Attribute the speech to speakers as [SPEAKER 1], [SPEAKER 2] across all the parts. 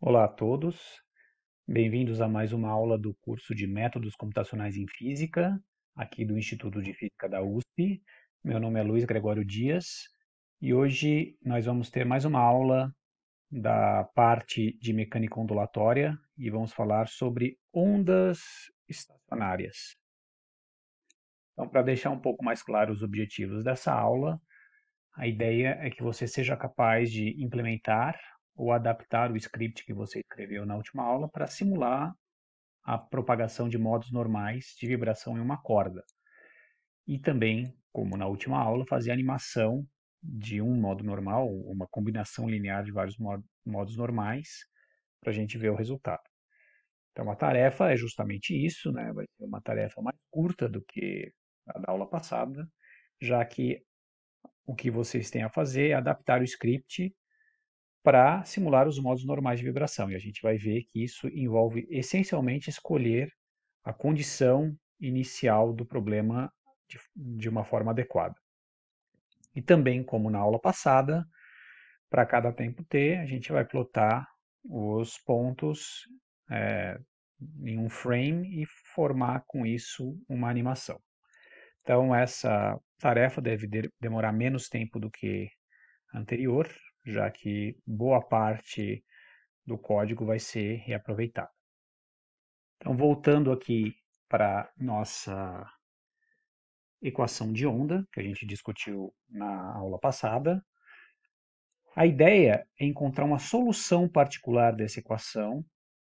[SPEAKER 1] Olá a todos, bem-vindos a mais uma aula do curso de Métodos Computacionais em Física, aqui do Instituto de Física da USP. Meu nome é Luiz Gregório Dias e hoje nós vamos ter mais uma aula da parte de mecânica ondulatória e vamos falar sobre ondas estacionárias. Então, para deixar um pouco mais claro os objetivos dessa aula, a ideia é que você seja capaz de implementar ou adaptar o script que você escreveu na última aula para simular a propagação de modos normais de vibração em uma corda. E também, como na última aula, fazer animação de um modo normal, uma combinação linear de vários modos normais, para a gente ver o resultado. Então, a tarefa é justamente isso, né? vai ser uma tarefa mais curta do que a da aula passada, já que o que vocês têm a fazer é adaptar o script para simular os modos normais de vibração. E a gente vai ver que isso envolve essencialmente escolher a condição inicial do problema de, de uma forma adequada. E também, como na aula passada, para cada tempo t, a gente vai plotar os pontos é, em um frame e formar com isso uma animação. Então, essa tarefa deve demorar menos tempo do que anterior, já que boa parte do código vai ser reaproveitada. Então, voltando aqui para nossa equação de onda, que a gente discutiu na aula passada, a ideia é encontrar uma solução particular dessa equação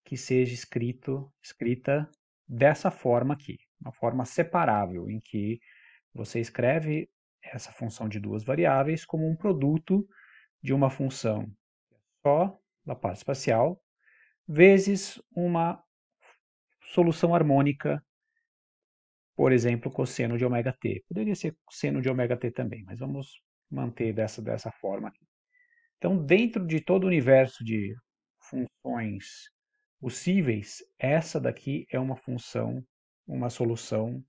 [SPEAKER 1] que seja escrito, escrita dessa forma aqui, uma forma separável, em que você escreve essa função de duas variáveis como um produto de uma função só da parte espacial vezes uma solução harmônica, por exemplo, cosseno de ωt. t. Poderia ser seno de ωt t também, mas vamos manter dessa, dessa forma aqui. Então, dentro de todo o universo de funções possíveis, essa daqui é uma função, uma solução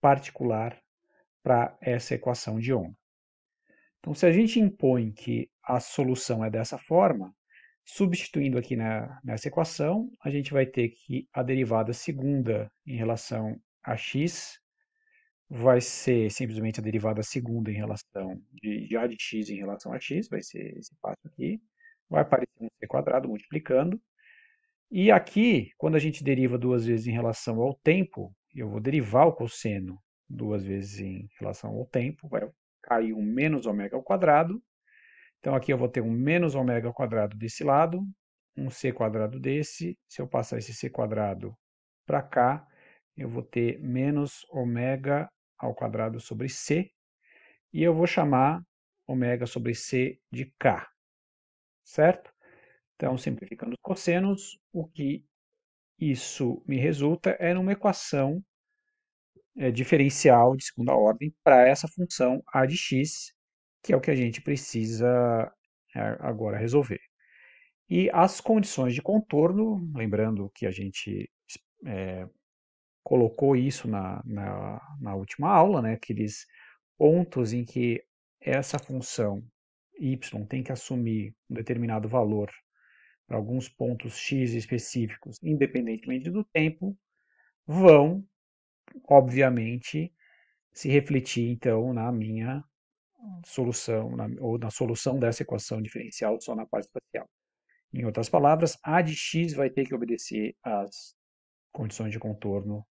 [SPEAKER 1] particular para essa equação de onda. Então, se a gente impõe que a solução é dessa forma, substituindo aqui na, nessa equação, a gente vai ter que a derivada segunda em relação a x vai ser simplesmente a derivada segunda em relação de já de x em relação a x, vai ser esse passo aqui, vai aparecer um c quadrado multiplicando. E aqui, quando a gente deriva duas vezes em relação ao tempo, eu vou derivar o cosseno duas vezes em relação ao tempo, vai caiu menos ômega ao quadrado. Então aqui eu vou ter um menos ômega ao quadrado desse lado, um c quadrado desse. Se eu passar esse c quadrado para cá, eu vou ter menos ômega ao quadrado sobre c. E eu vou chamar ômega sobre c de k, certo? Então, simplificando os cossenos, o que isso me resulta é numa equação é, diferencial de segunda ordem para essa função a de x, que é o que a gente precisa eh, agora resolver. E as condições de contorno, lembrando que a gente é, colocou isso na, na, na, última aula, né, aqueles pontos em que essa função y tem que assumir um determinado valor para alguns pontos x específicos, independentemente do tempo, vão obviamente, se refletir, então, na minha solução, na, ou na solução dessa equação diferencial só na parte espacial. Em outras palavras, a de x vai ter que obedecer às condições de contorno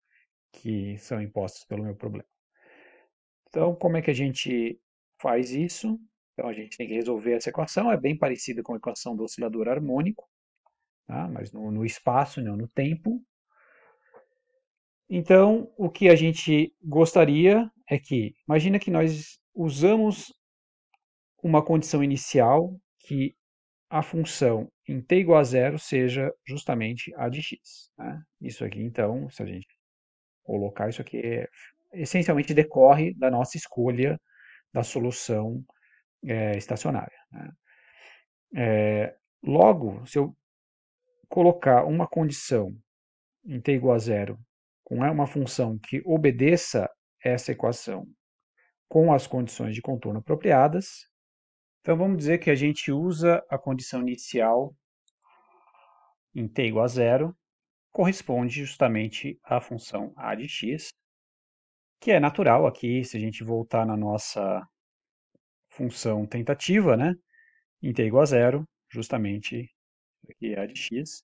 [SPEAKER 1] que são impostas pelo meu problema. Então, como é que a gente faz isso? Então, a gente tem que resolver essa equação, é bem parecida com a equação do oscilador harmônico, tá? mas no, no espaço, não no tempo. Então, o que a gente gostaria é que, imagina que nós usamos uma condição inicial que a função em t igual a zero seja justamente a de x. Né? Isso aqui, então, se a gente colocar isso aqui, é, essencialmente decorre da nossa escolha da solução é, estacionária. Né? É, logo, se eu colocar uma condição em t igual a zero não é uma função que obedeça essa equação com as condições de contorno apropriadas. Então vamos dizer que a gente usa a condição inicial em t igual a zero, corresponde justamente à função a de x, que é natural aqui, se a gente voltar na nossa função tentativa, né? em t igual a zero, justamente aqui é a de x,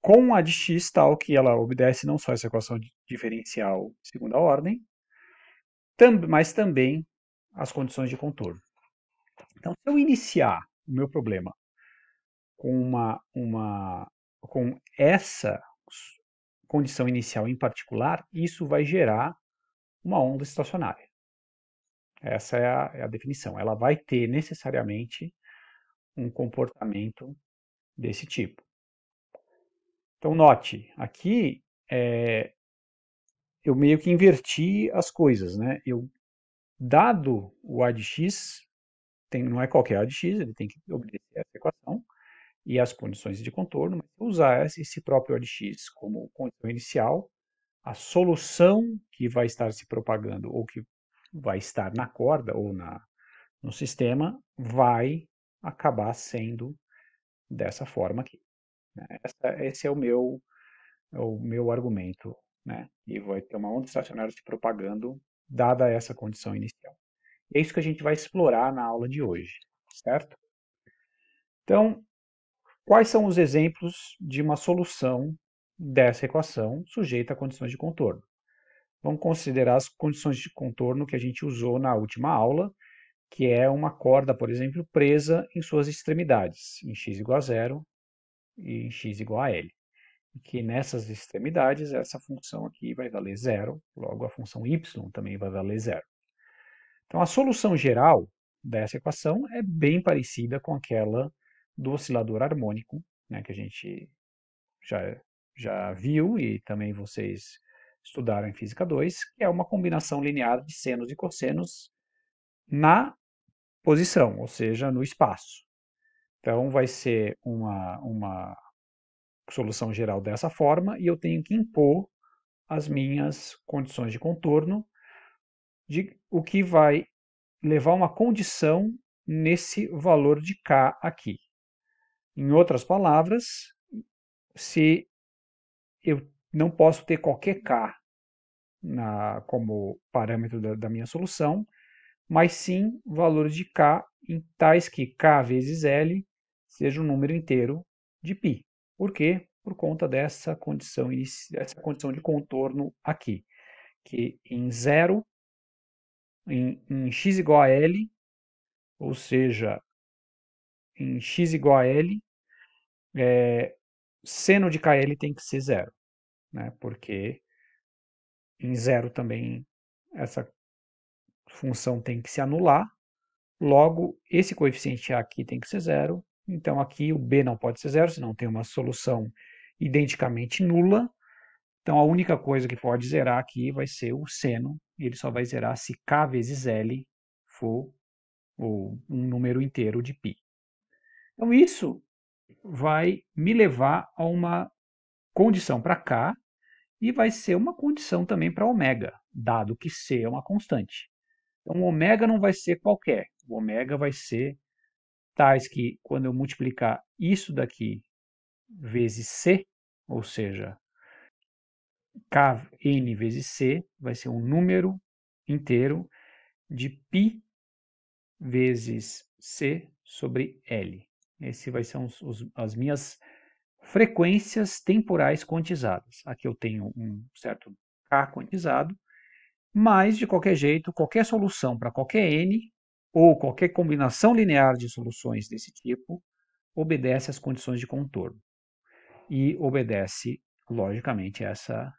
[SPEAKER 1] com a de x tal que ela obedece não só essa equação diferencial de segunda ordem, mas também as condições de contorno. Então, se eu iniciar o meu problema com uma, uma com essa condição inicial em particular, isso vai gerar uma onda estacionária. Essa é a, é a definição. Ela vai ter necessariamente um comportamento desse tipo. Então, note, aqui é, eu meio que inverti as coisas, né? Eu, dado o A de x, tem, não é qualquer A de x, ele tem que obedecer essa equação e as condições de contorno, mas usar esse próprio A de x como condição inicial, a solução que vai estar se propagando ou que vai estar na corda ou na, no sistema vai acabar sendo dessa forma aqui. Essa, esse é o meu, é o meu argumento. Né? E vai ter uma onda estacionária se propagando, dada essa condição inicial. é isso que a gente vai explorar na aula de hoje, certo? Então, quais são os exemplos de uma solução dessa equação sujeita a condições de contorno? Vamos considerar as condições de contorno que a gente usou na última aula, que é uma corda, por exemplo, presa em suas extremidades, em x igual a zero em x igual a L. E que nessas extremidades, essa função aqui vai valer zero, logo a função y também vai valer zero. Então, a solução geral dessa equação é bem parecida com aquela do oscilador harmônico, né, que a gente já, já viu e também vocês estudaram em Física 2, que é uma combinação linear de senos e cossenos na posição, ou seja, no espaço. Então, vai ser uma, uma solução geral dessa forma e eu tenho que impor as minhas condições de contorno, de, o que vai levar uma condição nesse valor de k aqui. Em outras palavras, se eu não posso ter qualquer k na, como parâmetro da, da minha solução, mas sim valores de k em tais que k vezes L seja um número inteiro de π. Por quê? Por conta dessa condição, essa condição de contorno aqui, que em zero, em, em x igual a L, ou seja, em x igual a L, é, seno de KL tem que ser zero, né? porque em zero também essa função tem que se anular, logo esse coeficiente A aqui tem que ser zero então aqui o B não pode ser zero, senão tem uma solução identicamente nula. Então a única coisa que pode zerar aqui vai ser o seno, ele só vai zerar se K vezes L for um número inteiro de π. Então isso vai me levar a uma condição para K e vai ser uma condição também para ômega, dado que C é uma constante. Então o não vai ser qualquer, o ômega vai ser tais que, quando eu multiplicar isso daqui vezes C, ou seja, kn vezes C vai ser um número inteiro de π vezes C sobre L. Esse vai ser os, os, as minhas frequências temporais quantizadas. Aqui eu tenho um certo K quantizado, mas, de qualquer jeito, qualquer solução para qualquer N ou qualquer combinação linear de soluções desse tipo obedece às condições de contorno e obedece, logicamente, a essa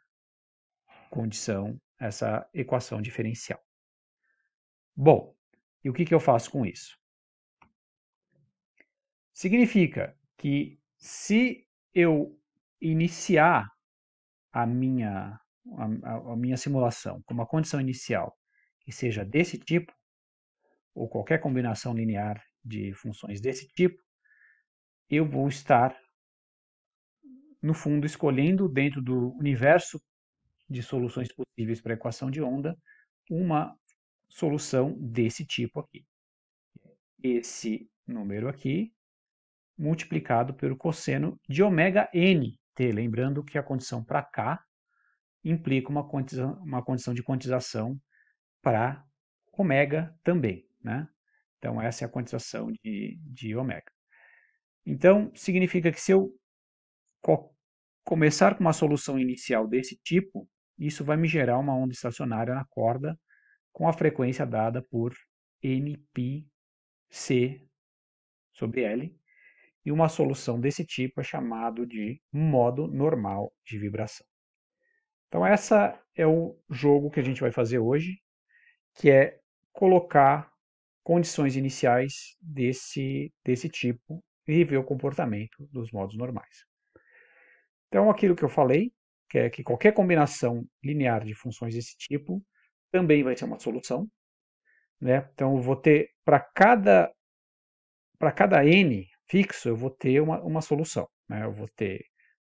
[SPEAKER 1] condição, essa equação diferencial. Bom, e o que, que eu faço com isso? Significa que se eu iniciar a minha, a, a minha simulação com uma condição inicial que seja desse tipo, ou qualquer combinação linear de funções desse tipo, eu vou estar, no fundo, escolhendo dentro do universo de soluções possíveis para a equação de onda uma solução desse tipo aqui. Esse número aqui multiplicado pelo cosseno de ômega n t. Lembrando que a condição para k implica uma condição, uma condição de quantização para ω também. Né? Então, essa é a quantização de, de ômega. Então, significa que se eu co começar com uma solução inicial desse tipo, isso vai me gerar uma onda estacionária na corda com a frequência dada por nπc sobre L. E uma solução desse tipo é chamado de modo normal de vibração. Então, essa é o jogo que a gente vai fazer hoje, que é colocar condições iniciais desse, desse tipo e ver o comportamento dos modos normais. Então, aquilo que eu falei, que é que qualquer combinação linear de funções desse tipo também vai ser uma solução. Né? Então, eu vou ter para cada para cada n fixo, eu vou ter uma, uma solução. Né? Eu vou ter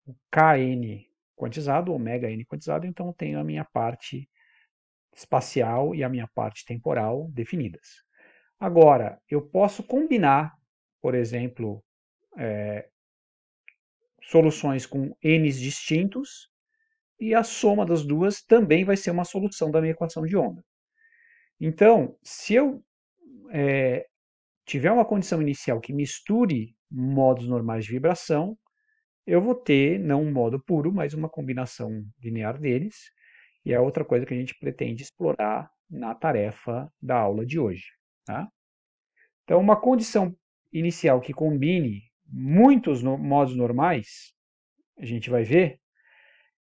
[SPEAKER 1] o kn quantizado, omega n quantizado, então eu tenho a minha parte espacial e a minha parte temporal definidas. Agora, eu posso combinar, por exemplo, é, soluções com n's distintos e a soma das duas também vai ser uma solução da minha equação de onda. Então, se eu é, tiver uma condição inicial que misture modos normais de vibração, eu vou ter não um modo puro, mas uma combinação linear deles, e é outra coisa que a gente pretende explorar na tarefa da aula de hoje. Tá? Então, uma condição inicial que combine muitos no modos normais, a gente vai ver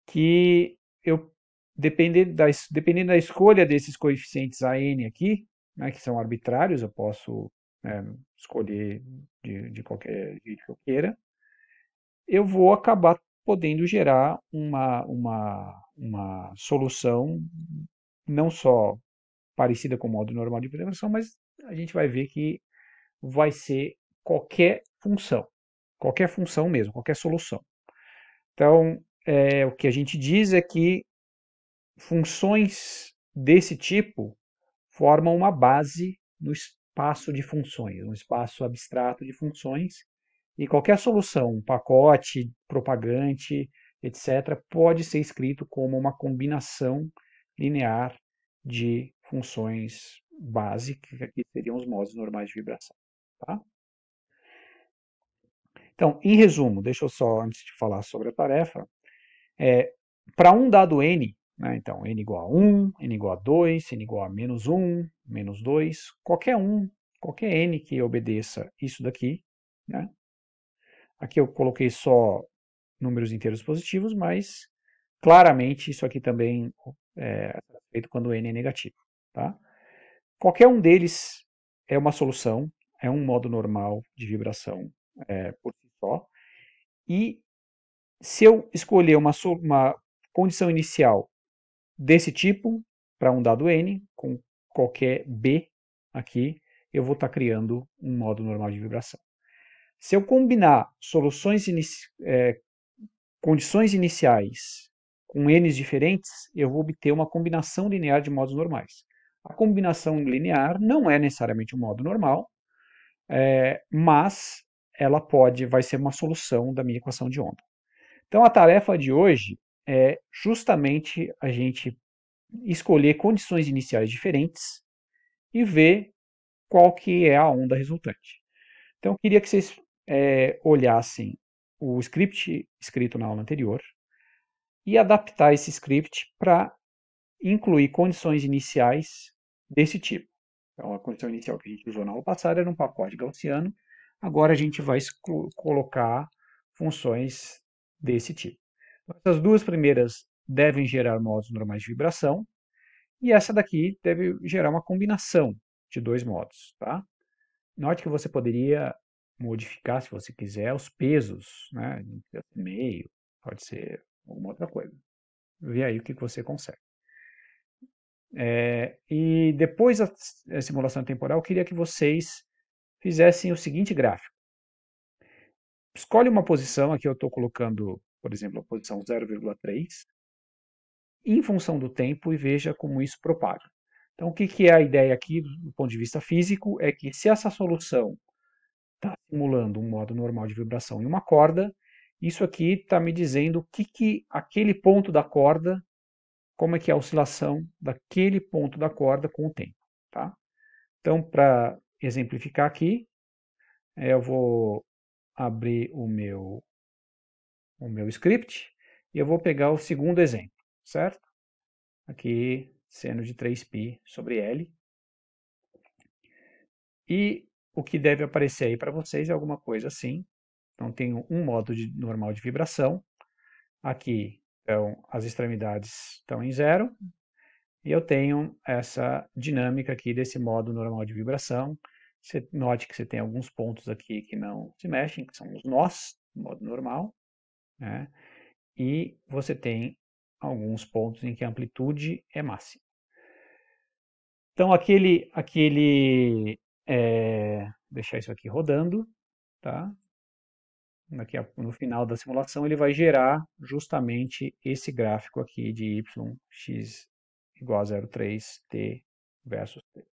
[SPEAKER 1] que eu dependendo da, dependendo da escolha desses coeficientes a n aqui, né, que são arbitrários, eu posso né, escolher de, de qualquer jeito que eu queira, eu vou acabar podendo gerar uma, uma, uma solução não só parecida com o modo normal de programação, mas a gente vai ver que vai ser qualquer função, qualquer função mesmo, qualquer solução. Então, é, o que a gente diz é que funções desse tipo formam uma base no espaço de funções, um espaço abstrato de funções, e qualquer solução, um pacote, propagante, etc., pode ser escrito como uma combinação linear de funções básica, que seriam os modos normais de vibração. Tá? Então, em resumo, deixa eu só, antes de falar sobre a tarefa, é, para um dado n, né, então n igual a 1, n igual a 2, n igual a menos 1, menos 2, qualquer um, qualquer n que obedeça isso daqui, né, aqui eu coloquei só números inteiros positivos, mas claramente isso aqui também é, é feito quando n é negativo. Tá? Qualquer um deles é uma solução, é um modo normal de vibração é, por si só. E se eu escolher uma, uma condição inicial desse tipo para um dado n, com qualquer b aqui, eu vou estar tá criando um modo normal de vibração. Se eu combinar soluções inici é, condições iniciais com n's diferentes, eu vou obter uma combinação linear de modos normais. A combinação linear não é necessariamente um modo normal, é, mas ela pode, vai ser uma solução da minha equação de onda. Então a tarefa de hoje é justamente a gente escolher condições iniciais diferentes e ver qual que é a onda resultante. Então eu queria que vocês é, olhassem o script escrito na aula anterior e adaptar esse script para incluir condições iniciais desse tipo. Então, a condição inicial que a gente usou na aula passada era um pacote gaussiano, agora a gente vai colocar funções desse tipo. Então, essas duas primeiras devem gerar modos normais de vibração, e essa daqui deve gerar uma combinação de dois modos. Tá? Note que você poderia modificar, se você quiser, os pesos, né? meio, pode ser alguma outra coisa. Vê aí o que você consegue. É, e depois da simulação temporal, eu queria que vocês fizessem o seguinte gráfico. Escolhe uma posição, aqui eu estou colocando, por exemplo, a posição 0,3, em função do tempo e veja como isso propaga. Então, o que, que é a ideia aqui, do ponto de vista físico, é que se essa solução está simulando um modo normal de vibração em uma corda, isso aqui está me dizendo o que, que aquele ponto da corda como é que é a oscilação daquele ponto da corda com o tempo. Tá? Então, para exemplificar aqui, eh, eu vou abrir o meu, o meu script e eu vou pegar o segundo exemplo, certo? Aqui, seno de 3π sobre L. E o que deve aparecer aí para vocês é alguma coisa assim. Então, tenho um modo de, normal de vibração. Aqui, então, as extremidades estão em zero e eu tenho essa dinâmica aqui desse modo normal de vibração. Você note que você tem alguns pontos aqui que não se mexem, que são os nós, modo normal, né? e você tem alguns pontos em que a amplitude é máxima. Então, aquele, aquele é, eh, deixar isso aqui rodando, tá? aqui no final da simulação, ele vai gerar justamente esse gráfico aqui de y x igual a 0,3 t versus t.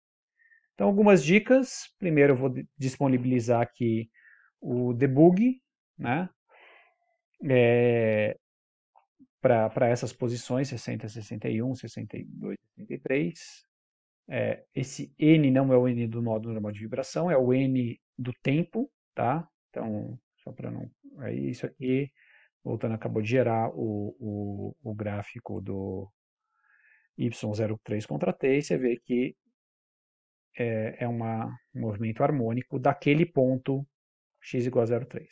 [SPEAKER 1] Então, algumas dicas. Primeiro, eu vou disponibilizar aqui o debug, né? É, para essas posições 60, 61, 62, 63. É, esse n não é o n do modo normal de vibração, é o n do tempo, tá? Então, só para não. Aí é isso aqui, voltando, acabou de gerar o, o, o gráfico do Y03 contra T, e você vê que é, é uma, um movimento harmônico daquele ponto x igual a 0,3.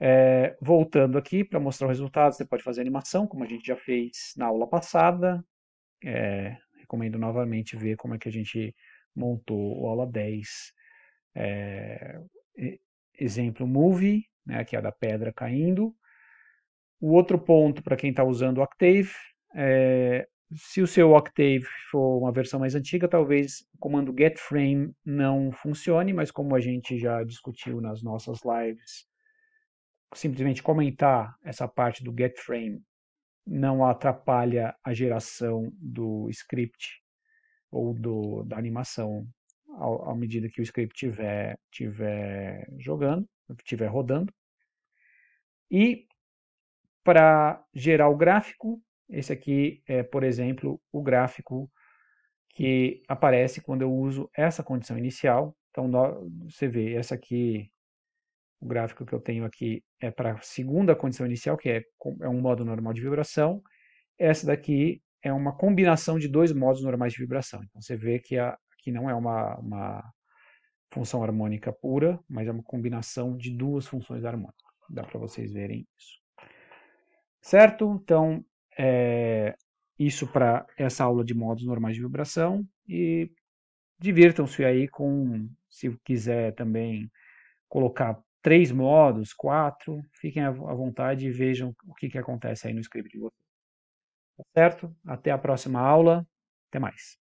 [SPEAKER 1] É, voltando aqui para mostrar o resultado, você pode fazer animação, como a gente já fez na aula passada. É, recomendo novamente ver como é que a gente montou a aula 10. É, exemplo, Movie, né, que é a da pedra caindo. O outro ponto para quem está usando o Octave, é, se o seu Octave for uma versão mais antiga, talvez o comando getFrame não funcione, mas como a gente já discutiu nas nossas lives, simplesmente comentar essa parte do getFrame não atrapalha a geração do script ou do, da animação à medida que o script tiver, tiver jogando, tiver rodando. E para gerar o gráfico, esse aqui é, por exemplo, o gráfico que aparece quando eu uso essa condição inicial. Então, você vê, essa aqui, o gráfico que eu tenho aqui é para a segunda condição inicial, que é, é um modo normal de vibração. Essa daqui é uma combinação de dois modos normais de vibração. Então, você vê que a, que não é uma, uma função harmônica pura, mas é uma combinação de duas funções harmônicas. Dá para vocês verem isso. Certo? Então, é, isso para essa aula de modos normais de vibração e divirtam-se aí com, se quiser também colocar três modos, quatro, fiquem à vontade e vejam o que, que acontece aí no script de vocês. Tá certo? Até a próxima aula. Até mais.